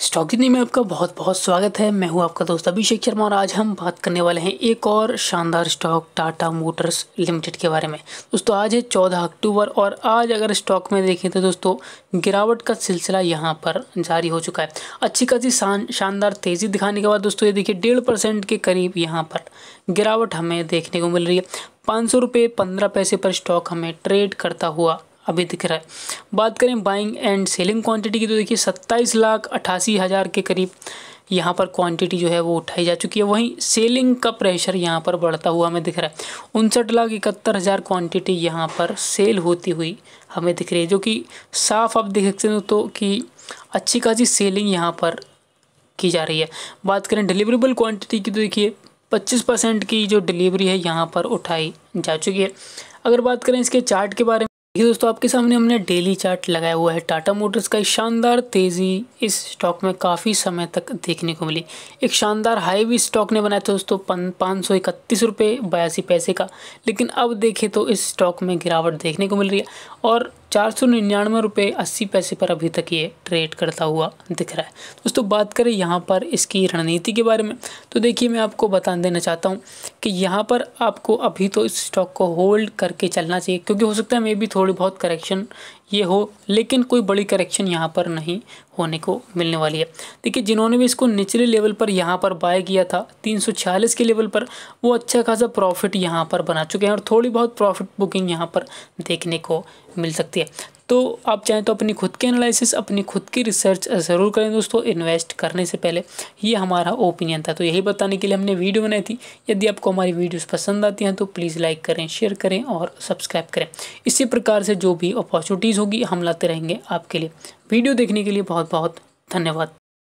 स्टॉकिनी में आपका बहुत बहुत स्वागत है मैं हूं आपका दोस्त अभिषेक शर्मा और आज हम बात करने वाले हैं एक और शानदार स्टॉक टाटा मोटर्स लिमिटेड के बारे में दोस्तों आज है चौदह अक्टूबर और आज अगर स्टॉक में देखें तो दोस्तों गिरावट का सिलसिला यहां पर जारी हो चुका है अच्छी खासी शानदार तेज़ी दिखाने के बाद दोस्तों ये देखिए डेढ़ परसेंट के करीब यहाँ पर गिरावट हमें देखने को मिल रही है पाँच सौ रुपये पंद्रह पैसे पर स्टॉक हमें ट्रेड करता हुआ अभी दिख रहा है बात करें बाइंग एंड सेलिंग क्वांटिटी की तो देखिए सत्ताईस लाख अट्ठासी हज़ार के करीब यहाँ पर क्वांटिटी जो है वो उठाई जा चुकी है वहीं सेलिंग का प्रेशर यहाँ पर बढ़ता हुआ हमें दिख रहा है उनसठ लाख इकहत्तर हज़ार क्वान्टिटी यहाँ पर सेल होती हुई हमें दिख रही है जो कि साफ आप देख सकते हो तो कि अच्छी खासी सेलिंग यहाँ पर की जा रही है बात करें डिलीवरेबल क्वान्टिटी की तो देखिए पच्चीस परसेंट की जो डिलीवरी है यहाँ पर उठाई जा चुकी है अगर बात करें इसके चार्ट के बारे में ये दोस्तों आपके सामने हमने डेली चार्ट लगाया हुआ है टाटा मोटर्स का शानदार तेज़ी इस स्टॉक में काफ़ी समय तक देखने को मिली एक शानदार हाई भी स्टॉक ने बनाया था दोस्तों पन पाँच सौ इकतीस रुपये बयासी पैसे का लेकिन अब देखें तो इस स्टॉक में गिरावट देखने को मिल रही है और चार सौ निन्यानवे रुपये अस्सी पैसे पर अभी तक ये ट्रेड करता हुआ दिख रहा है दोस्तों बात करें यहाँ पर इसकी रणनीति के बारे में तो देखिए मैं आपको बता देना चाहता हूँ कि यहाँ पर आपको अभी तो इस स्टॉक को होल्ड करके चलना चाहिए क्योंकि हो सकता है मे भी थोड़ी बहुत करेक्शन ये हो लेकिन कोई बड़ी करेक्शन यहाँ पर नहीं होने को मिलने वाली है देखिए जिन्होंने भी इसको निचले लेवल पर यहाँ पर बाय किया था 346 के लेवल पर वो अच्छा खासा प्रॉफिट यहाँ पर बना चुके हैं और थोड़ी बहुत प्रॉफिट बुकिंग यहाँ पर देखने को मिल सकती है तो आप चाहें तो अपनी खुद के एनालिसिस अपनी खुद की रिसर्च ज़रूर करें दोस्तों इन्वेस्ट करने से पहले ये हमारा ओपिनियन था तो यही बताने के लिए हमने वीडियो बनाई थी यदि आपको हमारी वीडियोस पसंद आती हैं तो प्लीज़ लाइक करें शेयर करें और सब्सक्राइब करें इसी प्रकार से जो भी अपॉर्चुनिटीज़ होगी हम लाते रहेंगे आपके लिए वीडियो देखने के लिए बहुत बहुत धन्यवाद